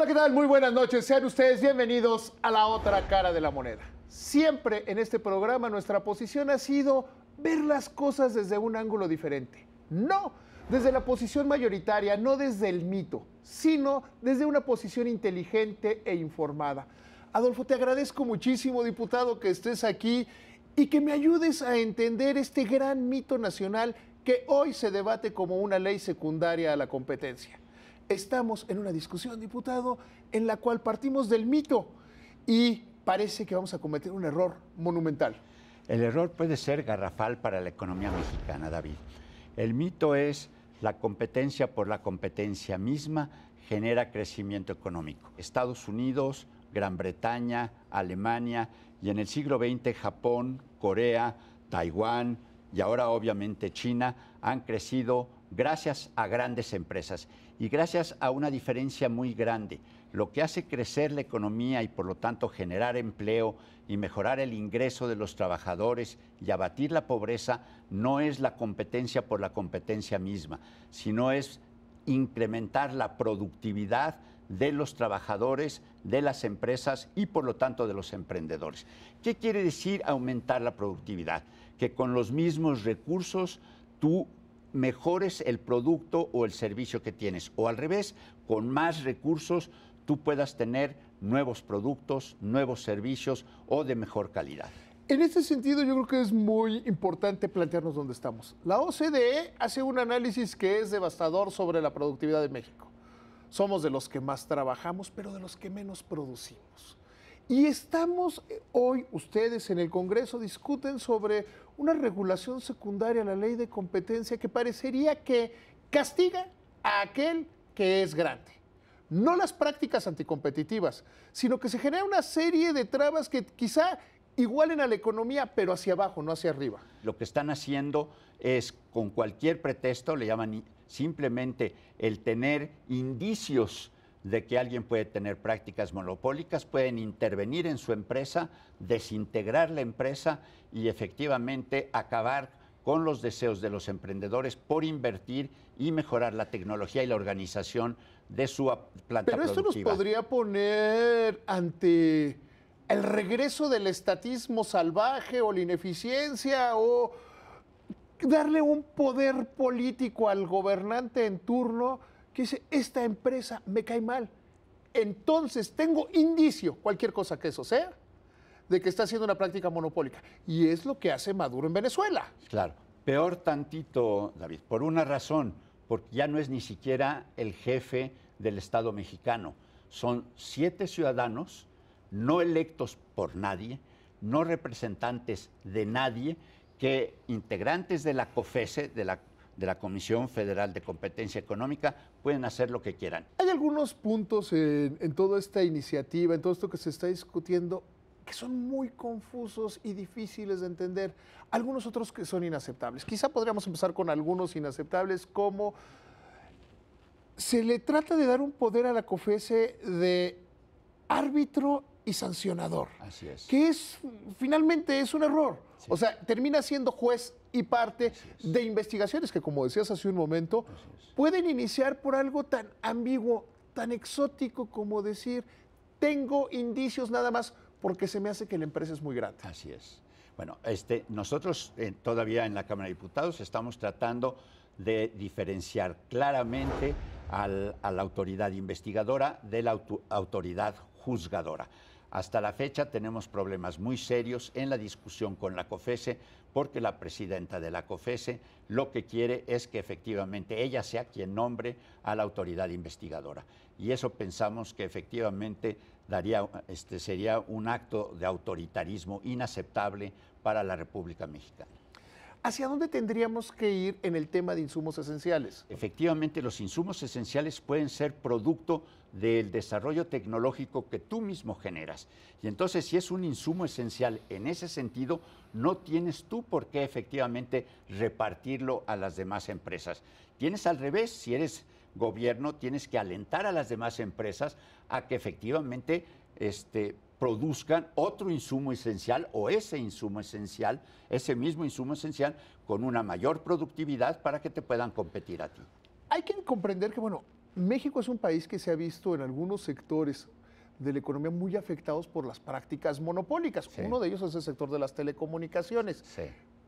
Hola, ¿qué tal? Muy buenas noches. Sean ustedes bienvenidos a la otra cara de la moneda. Siempre en este programa nuestra posición ha sido ver las cosas desde un ángulo diferente. No desde la posición mayoritaria, no desde el mito, sino desde una posición inteligente e informada. Adolfo, te agradezco muchísimo, diputado, que estés aquí y que me ayudes a entender este gran mito nacional que hoy se debate como una ley secundaria a la competencia estamos en una discusión, diputado, en la cual partimos del mito y parece que vamos a cometer un error monumental. El error puede ser garrafal para la economía mexicana, David. El mito es la competencia por la competencia misma genera crecimiento económico. Estados Unidos, Gran Bretaña, Alemania y en el siglo XX Japón, Corea, Taiwán y ahora obviamente China han crecido gracias a grandes empresas y gracias a una diferencia muy grande. Lo que hace crecer la economía y por lo tanto generar empleo y mejorar el ingreso de los trabajadores y abatir la pobreza no es la competencia por la competencia misma, sino es incrementar la productividad de los trabajadores, de las empresas y por lo tanto de los emprendedores. ¿Qué quiere decir aumentar la productividad? Que con los mismos recursos tú mejores el producto o el servicio que tienes. O al revés, con más recursos tú puedas tener nuevos productos, nuevos servicios o de mejor calidad. En este sentido, yo creo que es muy importante plantearnos dónde estamos. La OCDE hace un análisis que es devastador sobre la productividad de México. Somos de los que más trabajamos, pero de los que menos producimos. Y estamos eh, hoy, ustedes en el Congreso discuten sobre una regulación secundaria a la ley de competencia que parecería que castiga a aquel que es grande. No las prácticas anticompetitivas, sino que se genera una serie de trabas que quizá igualen a la economía, pero hacia abajo, no hacia arriba. Lo que están haciendo es, con cualquier pretexto, le llaman simplemente el tener indicios de que alguien puede tener prácticas monopólicas, pueden intervenir en su empresa, desintegrar la empresa y efectivamente acabar con los deseos de los emprendedores por invertir y mejorar la tecnología y la organización de su planta productiva. Pero esto nos podría poner ante el regreso del estatismo salvaje o la ineficiencia o darle un poder político al gobernante en turno dice, esta empresa me cae mal. Entonces tengo indicio, cualquier cosa que eso sea, de que está haciendo una práctica monopólica. Y es lo que hace Maduro en Venezuela. Claro. Peor tantito, David, por una razón, porque ya no es ni siquiera el jefe del Estado mexicano. Son siete ciudadanos no electos por nadie, no representantes de nadie, que integrantes de la COFESE, de la de la Comisión Federal de Competencia Económica, pueden hacer lo que quieran. Hay algunos puntos en, toda esta iniciativa, en todo esto que se está discutiendo, que son muy confusos y difíciles de entender. Algunos otros que son inaceptables. Quizá podríamos empezar con algunos inaceptables como se le trata de dar un poder a la COFESE e de árbitro y sancionador. Así es. Que es, finalmente, es un error. O sea, termina siendo juez y parte de investigaciones que, como decías hace un momento, pueden iniciar por algo tan ambiguo, tan exótico como decir, tengo indicios nada más porque se me hace que la empresa es muy grande. Así es. Bueno, este, nosotros eh, todavía en la Cámara de Diputados estamos tratando de diferenciar claramente a la autoridad investigadora de la autoridad juzgadora. Hasta la fecha tenemos problemas muy serios en la discusión con la COFESE porque la presidenta de la COFESE lo que quiere es que efectivamente ella sea quien nombre a la autoridad investigadora. Y eso pensamos que efectivamente daría, este, sería un acto de autoritarismo inaceptable para la República Mexicana. ¿Hacia dónde tendríamos que ir en el tema de insumos esenciales? Efectivamente, los insumos esenciales pueden ser producto del desarrollo tecnológico que tú mismo generas. Y entonces, si es un insumo esencial en ese sentido, no tienes tú por qué efectivamente repartirlo a las demás empresas. Tienes al revés, si eres gobierno, tienes que alentar a las demás empresas a que efectivamente este, produzcan otro insumo esencial o ese insumo esencial, ese mismo insumo esencial, con una mayor productividad para que te puedan competir a ti. Hay que comprender que, bueno, México es un país que se ha visto en algunos sectores de la economía muy afectados por las prácticas monopólicas. Uno de ellos es el sector de las telecomunicaciones.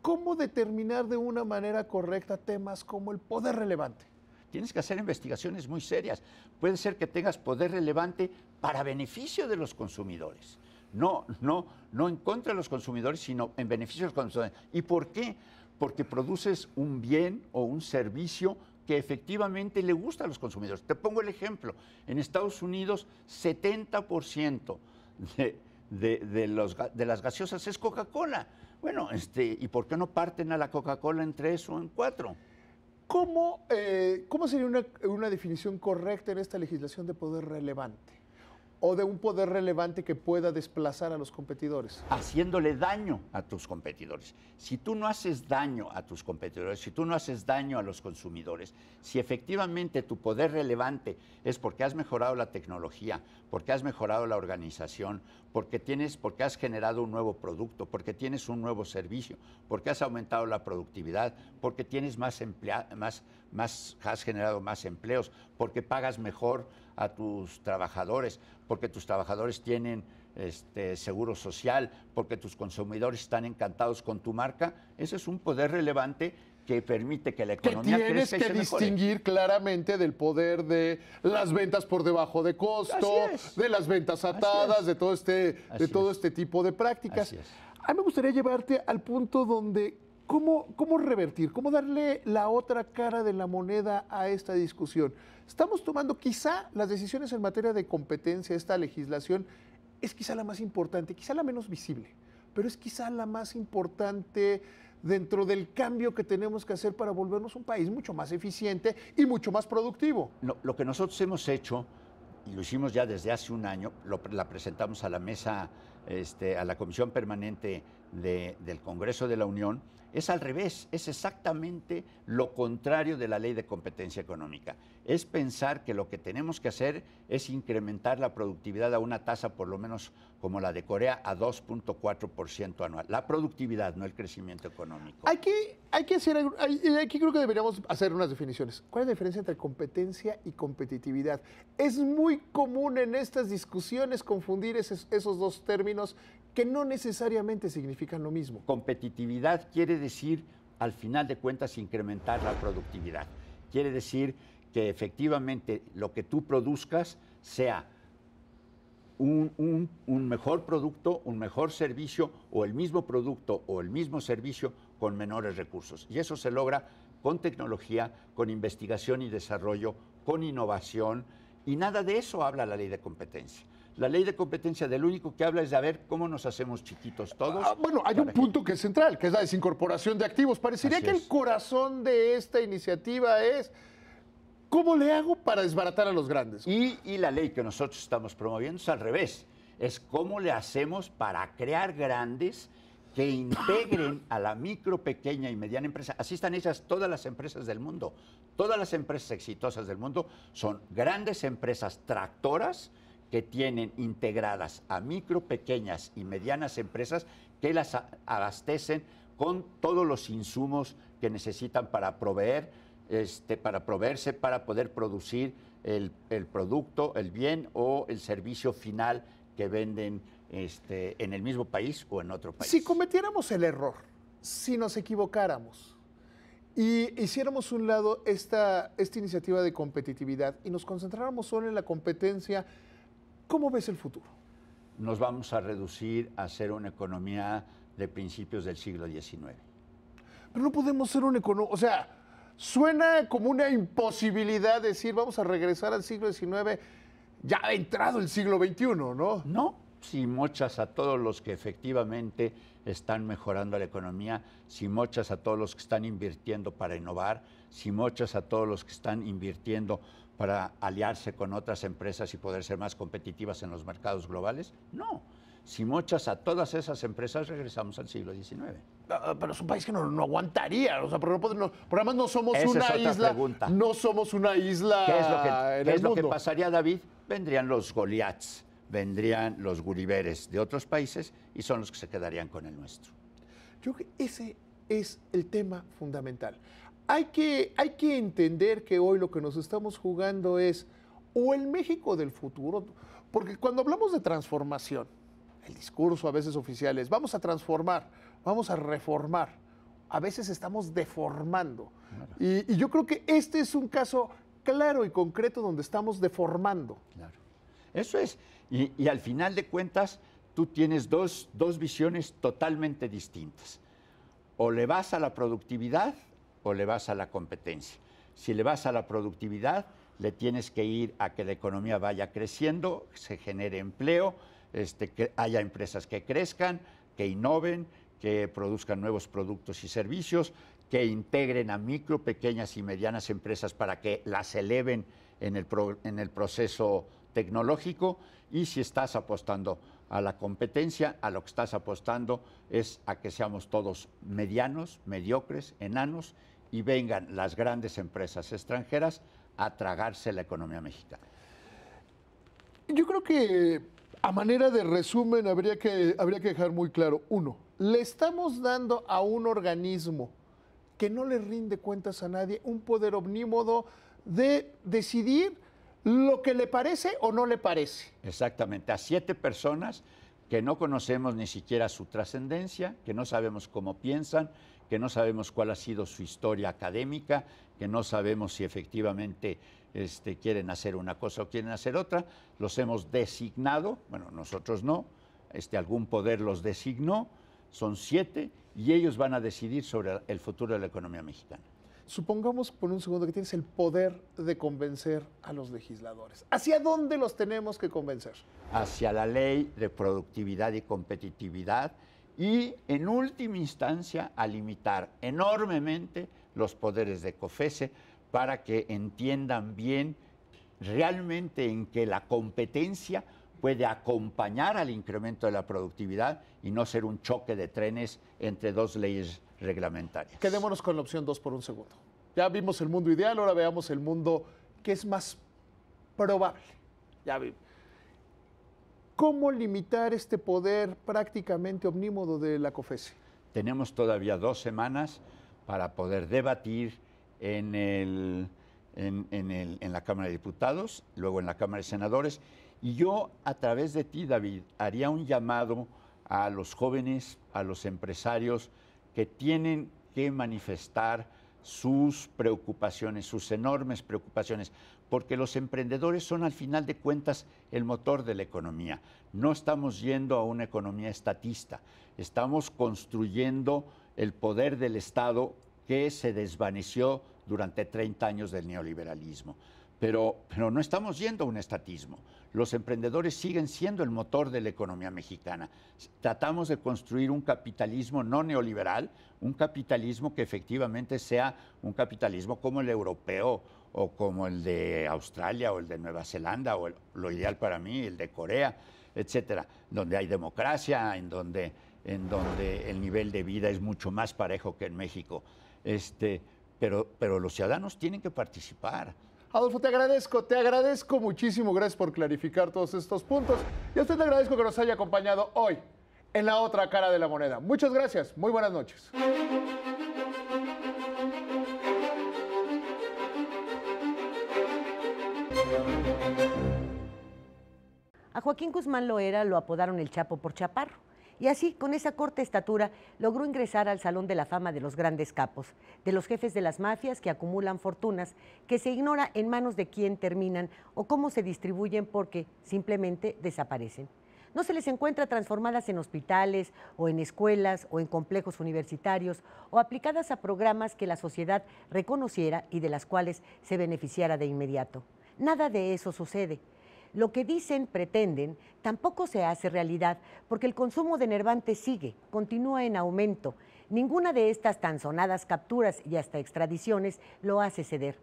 ¿Cómo determinar de una manera correcta temas como el poder relevante? Tienes que hacer investigaciones muy serias. Puede ser que tengas poder relevante para beneficio de los consumidores. No, no, no en contra de los consumidores, sino en beneficio de los consumidores. ¿Y por qué? Porque produces un bien o un servicio que efectivamente le gusta a los consumidores. Te pongo el ejemplo. En Estados Unidos, 70% de, las gaseosas es Coca-Cola. Bueno, este, ¿y por qué no parten a la Coca-Cola en tres o en cuatro? ¿Cómo, eh, sería una definición correcta en esta legislación de poder relevante? o de un poder relevante que pueda desplazar a los competidores. Haciéndole daño a tus competidores. Si tú no haces daño a tus competidores, si tú no haces daño a los consumidores, si efectivamente tu poder relevante es porque has mejorado la tecnología, porque has mejorado la organización, porque tienes porque has generado un nuevo producto, porque tienes un nuevo servicio, porque has aumentado la productividad, porque tienes más más más has generado más empleos, porque pagas mejor a tus trabajadores, porque tus trabajadores tienen este, seguro social, porque tus consumidores están encantados con tu marca, ese es un poder relevante que permite que la economía tienes que y se distinguir claramente del poder de las ventas por debajo de costo, de las ventas atadas, de todo este, de todo este tipo de prácticas. A mí me gustaría llevarte al punto donde ¿Cómo, revertir? ¿Cómo darle la otra cara de la moneda a esta discusión? Estamos tomando quizá las decisiones en materia de competencia, esta legislación es quizá la más importante, quizá la menos visible, pero es quizá la más importante dentro del cambio que tenemos que hacer para volvernos un país mucho más eficiente y mucho más productivo. lo que nosotros hemos hecho, y lo hicimos ya desde hace un año, lo, la presentamos a la mesa, este, a la Comisión Permanente del Congreso de la Unión, es al revés, es exactamente lo contrario de la ley de competencia económica es pensar que lo que tenemos que hacer es incrementar la productividad a una tasa por lo menos como la de Corea a 2.4% anual. La productividad, no el crecimiento económico. Hay que, hay que hacer, aquí creo que deberíamos hacer unas definiciones. ¿Cuál es la diferencia entre competencia y competitividad? Es muy común en estas discusiones confundir esos dos términos que no necesariamente significan lo mismo. Competitividad quiere decir, al final de cuentas, incrementar la productividad. Quiere decir que efectivamente lo que tú produzcas sea un, mejor producto, un mejor servicio o el mismo producto o el mismo servicio con menores recursos. Y eso se logra con tecnología, con investigación y desarrollo, con innovación. Y nada de eso habla la ley de competencia. La ley de competencia del único que habla es de a ver cómo nos hacemos chiquitos todos. Ah, bueno, hay un punto que es central, que es la desincorporación de activos. Parecería que el corazón de esta iniciativa es ¿Cómo le hago para desbaratar a los grandes? Y, la ley que nosotros estamos promoviendo es al revés. Es cómo le hacemos para crear grandes que integren a la micro, pequeña y mediana empresa. Así están hechas todas las empresas del mundo. Todas las empresas exitosas del mundo son grandes empresas tractoras que tienen integradas a micro, pequeñas y medianas empresas que las abastecen con todos los insumos que necesitan para proveer este, para proveerse, para poder producir el, producto, el bien o el servicio final que venden este, en el mismo país o en otro país. Si cometiéramos el error, si nos equivocáramos y hiciéramos un lado esta, esta iniciativa de competitividad y nos concentráramos solo en la competencia, ¿cómo ves el futuro? Nos vamos a reducir a ser una economía de principios del siglo XIX. Pero no podemos ser una economía, o sea, Suena como una imposibilidad decir, vamos a regresar al siglo XIX, ya ha entrado el siglo XXI, ¿no? No, si mochas a todos los que efectivamente están mejorando la economía, si mochas a todos los que están invirtiendo para innovar, si mochas a todos los que están invirtiendo para aliarse con otras empresas y poder ser más competitivas en los mercados globales, no si mochas a todas esas empresas, regresamos al siglo XIX. Ah, ah, pero es un país que no, aguantaría. O sea, pero, no, además no somos una isla. No somos una isla. ¿Qué es lo que, pasaría, David? Vendrían los Goliaths, vendrían los Gulliveres de otros países y son los que se quedarían con el nuestro. Yo creo que ese es el tema fundamental. Hay que, hay que entender que hoy lo que nos estamos jugando es o el México del futuro, porque cuando hablamos de transformación, el discurso a veces oficial es, vamos a transformar, vamos a reformar. A veces estamos deformando. Y, yo creo que este es un caso claro y concreto donde estamos deformando. Claro. Eso es. Y, al final de cuentas, tú tienes dos, dos visiones totalmente distintas. O le vas a la productividad o le vas a la competencia. Si le vas a la productividad, le tienes que ir a que la economía vaya creciendo, se genere empleo, este, que haya empresas que crezcan, que innoven, que produzcan nuevos productos y servicios, que integren a micro, pequeñas y medianas empresas para que las eleven en el, en el proceso tecnológico y si estás apostando a la competencia, a lo que estás apostando es a que seamos todos medianos, mediocres, enanos y vengan las grandes empresas extranjeras a tragarse la economía mexicana. Yo creo que a manera de resumen, habría que, habría que dejar muy claro, uno, le estamos dando a un organismo que no le rinde cuentas a nadie un poder omnímodo de decidir lo que le parece o no le parece. Exactamente, a siete personas que no conocemos ni siquiera su trascendencia, que no sabemos cómo piensan, que no sabemos cuál ha sido su historia académica, que no sabemos si efectivamente este, quieren hacer una cosa o quieren hacer otra. Los hemos designado, bueno, nosotros no, este, algún poder los designó, son siete, y ellos van a decidir sobre el futuro de la economía mexicana. Supongamos por un segundo que tienes el poder de convencer a los legisladores. ¿Hacia dónde los tenemos que convencer? Hacia la ley de productividad y competitividad, y, en última instancia, a limitar enormemente los poderes de COFESE para que entiendan bien realmente en que la competencia puede acompañar al incremento de la productividad y no ser un choque de trenes entre dos leyes reglamentarias. Quedémonos con la opción 2 por un segundo. Ya vimos el mundo ideal, ahora veamos el mundo que es más probable. Ya vimos ¿Cómo limitar este poder prácticamente omnímodo de la COFESE? Tenemos todavía dos semanas para poder debatir en, en la Cámara de Diputados, luego en la Cámara de Senadores. Y yo, a través de ti, David, haría un llamado a los jóvenes, a los empresarios que tienen que manifestar sus preocupaciones, sus enormes preocupaciones, porque los emprendedores son al final de cuentas el motor de la economía. No estamos yendo a una economía estatista, estamos construyendo el poder del Estado que se desvaneció durante 30 años del neoliberalismo. Pero, no estamos yendo a un estatismo. Los emprendedores siguen siendo el motor de la economía mexicana. Tratamos de construir un capitalismo no neoliberal, un capitalismo que efectivamente sea un capitalismo como el europeo o como el de Australia o el de Nueva Zelanda o lo ideal para mí, el de Corea, etcétera, donde hay democracia, en donde, el nivel de vida es mucho más parejo que en México. Este, pero los ciudadanos tienen que participar. Adolfo, te agradezco, te agradezco muchísimo. Gracias por clarificar todos estos puntos. Y a usted le agradezco que nos haya acompañado hoy en la otra cara de la moneda. Muchas gracias. Muy buenas noches. A Joaquín Guzmán Loera lo apodaron el Chapo por Chaparro. Y así, con esa corta estatura, logró ingresar al Salón de la Fama de los grandes capos, de los jefes de las mafias que acumulan fortunas, que se ignora en manos de quién terminan o cómo se distribuyen porque simplemente desaparecen. No se les encuentra transformadas en hospitales o en escuelas o en complejos universitarios o aplicadas a programas que la sociedad reconociera y de las cuales se beneficiara de inmediato. Nada de eso sucede. Lo que dicen, pretenden, tampoco se hace realidad, porque el consumo de Nervantes sigue, continúa en aumento. Ninguna de estas tan sonadas capturas y hasta extradiciones lo hace ceder.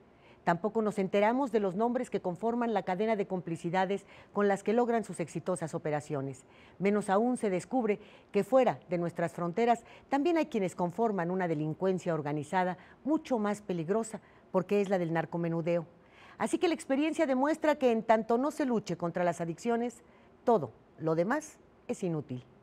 Tampoco nos enteramos de los nombres que conforman la cadena de complicidades con las que logran sus exitosas operaciones. Menos aún se descubre que fuera de nuestras fronteras también hay quienes conforman una delincuencia organizada mucho más peligrosa porque es la del narcomenudeo. Así que la experiencia demuestra que en tanto no se luche contra las adicciones, todo lo demás es inútil.